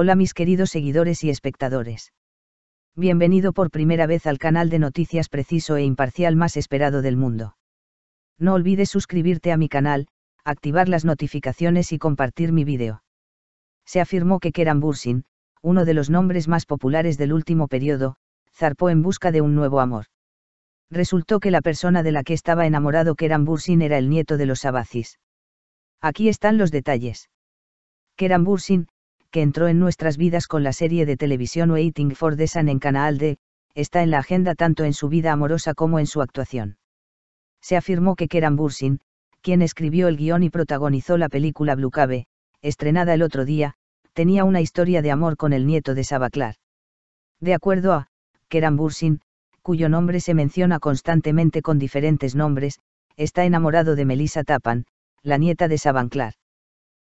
Hola mis queridos seguidores y espectadores. Bienvenido por primera vez al canal de noticias preciso e imparcial más esperado del mundo. No olvides suscribirte a mi canal, activar las notificaciones y compartir mi vídeo. Se afirmó que Kerambursin, uno de los nombres más populares del último periodo, zarpó en busca de un nuevo amor. Resultó que la persona de la que estaba enamorado Kerambursin era el nieto de los Abacis. Aquí están los detalles. Kerambursin, que entró en nuestras vidas con la serie de televisión Waiting for the en Canal D, está en la agenda tanto en su vida amorosa como en su actuación. Se afirmó que Keran Bursin, quien escribió el guión y protagonizó la película Blue Cave, estrenada el otro día, tenía una historia de amor con el nieto de Sabaclar. De acuerdo a Keran Bursin, cuyo nombre se menciona constantemente con diferentes nombres, está enamorado de Melissa Tapan, la nieta de Sabanclar.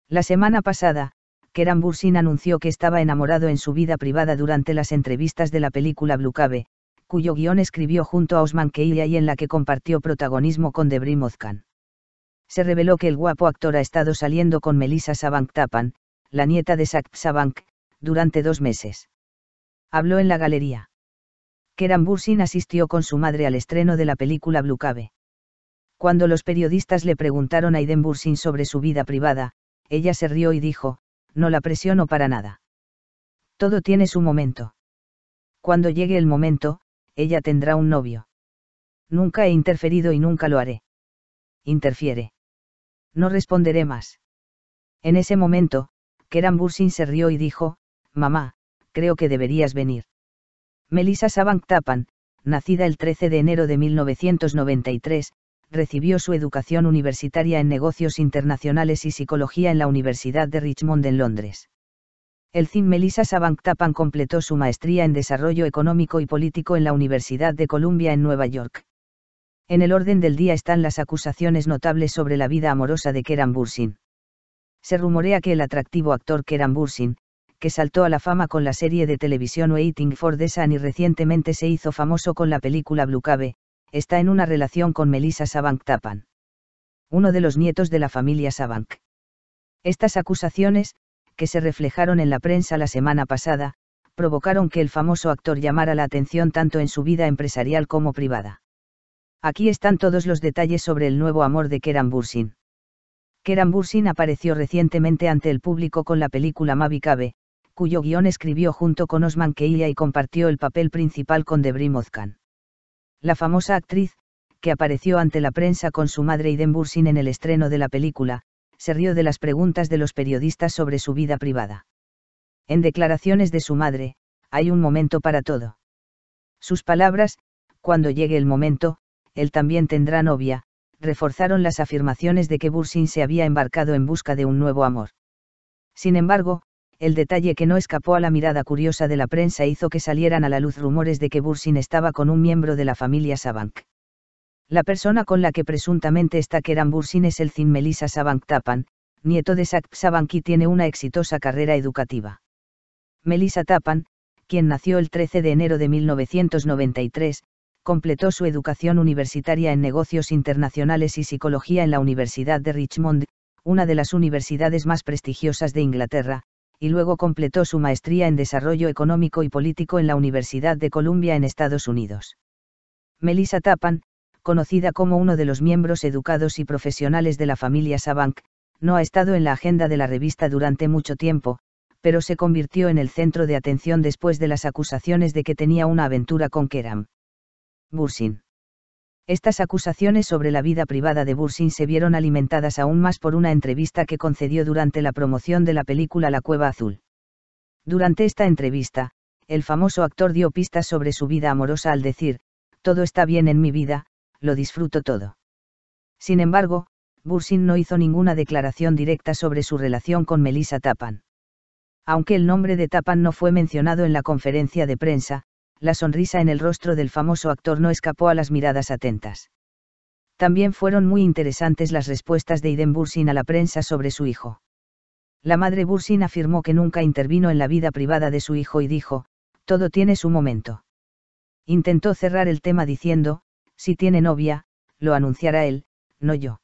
La semana pasada, Keran Bursin anunció que estaba enamorado en su vida privada durante las entrevistas de la película Blue Cave, cuyo guión escribió junto a Osman Keila y en la que compartió protagonismo con Debrim Mozkan. Se reveló que el guapo actor ha estado saliendo con Melissa Savank Tapan, la nieta de Sak Sabank, durante dos meses. Habló en la galería. Keran Bursin asistió con su madre al estreno de la película Blue Cave. Cuando los periodistas le preguntaron a Aiden Bursin sobre su vida privada, ella se rió y dijo, no la presiono para nada. Todo tiene su momento. Cuando llegue el momento, ella tendrá un novio. Nunca he interferido y nunca lo haré. Interfiere. No responderé más. En ese momento, Keran Bursin se rió y dijo, Mamá, creo que deberías venir. Melissa Sabank nacida el 13 de enero de 1993, recibió su educación universitaria en negocios internacionales y psicología en la Universidad de Richmond en Londres. El cine Melissa Sabanktapan completó su maestría en desarrollo económico y político en la Universidad de Columbia en Nueva York. En el orden del día están las acusaciones notables sobre la vida amorosa de Keran Bursin. Se rumorea que el atractivo actor Keran Bursin, que saltó a la fama con la serie de televisión Waiting for the Sun y recientemente se hizo famoso con la película Blue Cave, está en una relación con Melissa Savank Tapan. Uno de los nietos de la familia Savank. Estas acusaciones, que se reflejaron en la prensa la semana pasada, provocaron que el famoso actor llamara la atención tanto en su vida empresarial como privada. Aquí están todos los detalles sobre el nuevo amor de Keran Bursin. Keran Bursin apareció recientemente ante el público con la película Mavi Cabe, cuyo guión escribió junto con Osman Keilla y compartió el papel principal con Debrim Ozkan la famosa actriz, que apareció ante la prensa con su madre Iden Bursin en el estreno de la película, se rió de las preguntas de los periodistas sobre su vida privada. En declaraciones de su madre, hay un momento para todo. Sus palabras, cuando llegue el momento, él también tendrá novia, reforzaron las afirmaciones de que Bursin se había embarcado en busca de un nuevo amor. Sin embargo, el detalle que no escapó a la mirada curiosa de la prensa hizo que salieran a la luz rumores de que Bursin estaba con un miembro de la familia Sabank. La persona con la que presuntamente está Keran Bursin es el Zin Melissa Sabank Tapan, nieto de Sak Sabank y tiene una exitosa carrera educativa. Melissa Tapan, quien nació el 13 de enero de 1993, completó su educación universitaria en negocios internacionales y psicología en la Universidad de Richmond, una de las universidades más prestigiosas de Inglaterra, y luego completó su maestría en Desarrollo Económico y Político en la Universidad de Columbia en Estados Unidos. Melissa Tappan, conocida como uno de los miembros educados y profesionales de la familia Sabank, no ha estado en la agenda de la revista durante mucho tiempo, pero se convirtió en el centro de atención después de las acusaciones de que tenía una aventura con Keram. Bursin. Estas acusaciones sobre la vida privada de Bursin se vieron alimentadas aún más por una entrevista que concedió durante la promoción de la película La Cueva Azul. Durante esta entrevista, el famoso actor dio pistas sobre su vida amorosa al decir, todo está bien en mi vida, lo disfruto todo. Sin embargo, Bursin no hizo ninguna declaración directa sobre su relación con Melissa Tapan. Aunque el nombre de Tapan no fue mencionado en la conferencia de prensa, la sonrisa en el rostro del famoso actor no escapó a las miradas atentas. También fueron muy interesantes las respuestas de Iden Bursin a la prensa sobre su hijo. La madre Bursin afirmó que nunca intervino en la vida privada de su hijo y dijo, todo tiene su momento. Intentó cerrar el tema diciendo, si tiene novia, lo anunciará él, no yo.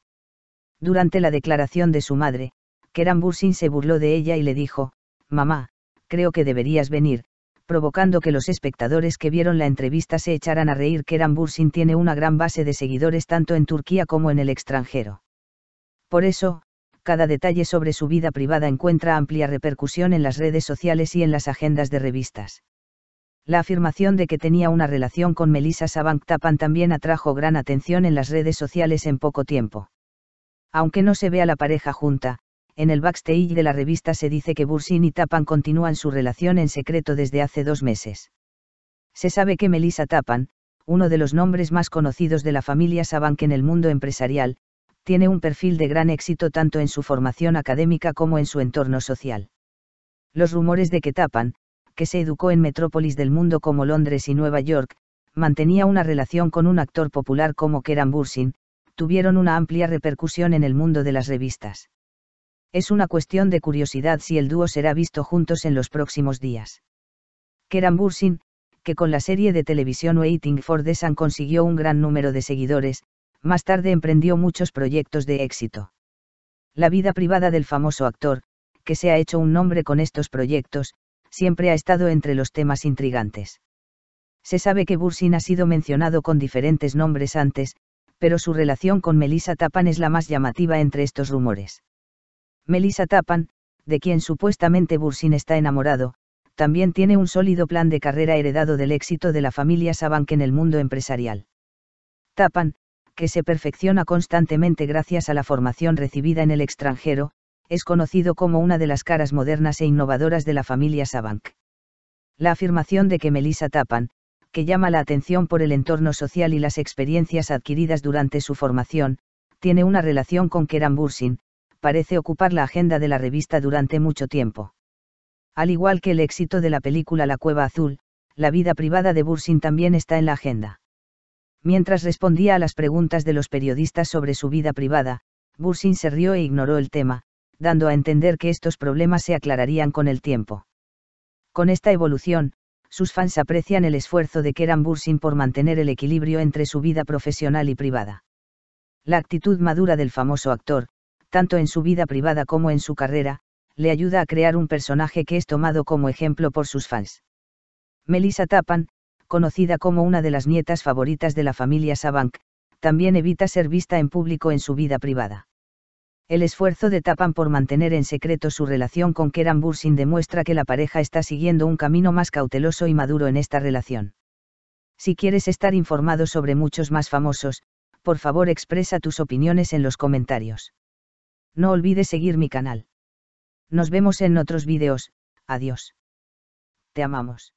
Durante la declaración de su madre, Keran Bursin se burló de ella y le dijo, Mamá, creo que deberías venir, provocando que los espectadores que vieron la entrevista se echaran a reír. que Bursin tiene una gran base de seguidores tanto en Turquía como en el extranjero. Por eso, cada detalle sobre su vida privada encuentra amplia repercusión en las redes sociales y en las agendas de revistas. La afirmación de que tenía una relación con Melissa Savanktapan también atrajo gran atención en las redes sociales en poco tiempo. Aunque no se vea la pareja junta, en el backstage de la revista se dice que Bursin y Tapan continúan su relación en secreto desde hace dos meses. Se sabe que Melissa Tapan, uno de los nombres más conocidos de la familia que en el mundo empresarial, tiene un perfil de gran éxito tanto en su formación académica como en su entorno social. Los rumores de que Tapan, que se educó en metrópolis del mundo como Londres y Nueva York, mantenía una relación con un actor popular como Keran Bursin, tuvieron una amplia repercusión en el mundo de las revistas. Es una cuestión de curiosidad si el dúo será visto juntos en los próximos días. Keran Bursin, que con la serie de televisión Waiting for the Sun consiguió un gran número de seguidores, más tarde emprendió muchos proyectos de éxito. La vida privada del famoso actor, que se ha hecho un nombre con estos proyectos, siempre ha estado entre los temas intrigantes. Se sabe que Bursin ha sido mencionado con diferentes nombres antes, pero su relación con Melissa Tapan es la más llamativa entre estos rumores. Melissa Tapan, de quien supuestamente Bursin está enamorado, también tiene un sólido plan de carrera heredado del éxito de la familia Sabank en el mundo empresarial. Tapan, que se perfecciona constantemente gracias a la formación recibida en el extranjero, es conocido como una de las caras modernas e innovadoras de la familia Sabank. La afirmación de que Melissa Tapan, que llama la atención por el entorno social y las experiencias adquiridas durante su formación, tiene una relación con Keran Bursin, parece ocupar la agenda de la revista durante mucho tiempo. Al igual que el éxito de la película La Cueva Azul, la vida privada de Bursin también está en la agenda. Mientras respondía a las preguntas de los periodistas sobre su vida privada, Bursin se rió e ignoró el tema, dando a entender que estos problemas se aclararían con el tiempo. Con esta evolución, sus fans aprecian el esfuerzo de Keran Bursin por mantener el equilibrio entre su vida profesional y privada. La actitud madura del famoso actor, tanto en su vida privada como en su carrera, le ayuda a crear un personaje que es tomado como ejemplo por sus fans. Melissa Tapan, conocida como una de las nietas favoritas de la familia Sabank, también evita ser vista en público en su vida privada. El esfuerzo de Tapan por mantener en secreto su relación con Keran Bursin demuestra que la pareja está siguiendo un camino más cauteloso y maduro en esta relación. Si quieres estar informado sobre muchos más famosos, por favor expresa tus opiniones en los comentarios. No olvides seguir mi canal. Nos vemos en otros vídeos, adiós. Te amamos.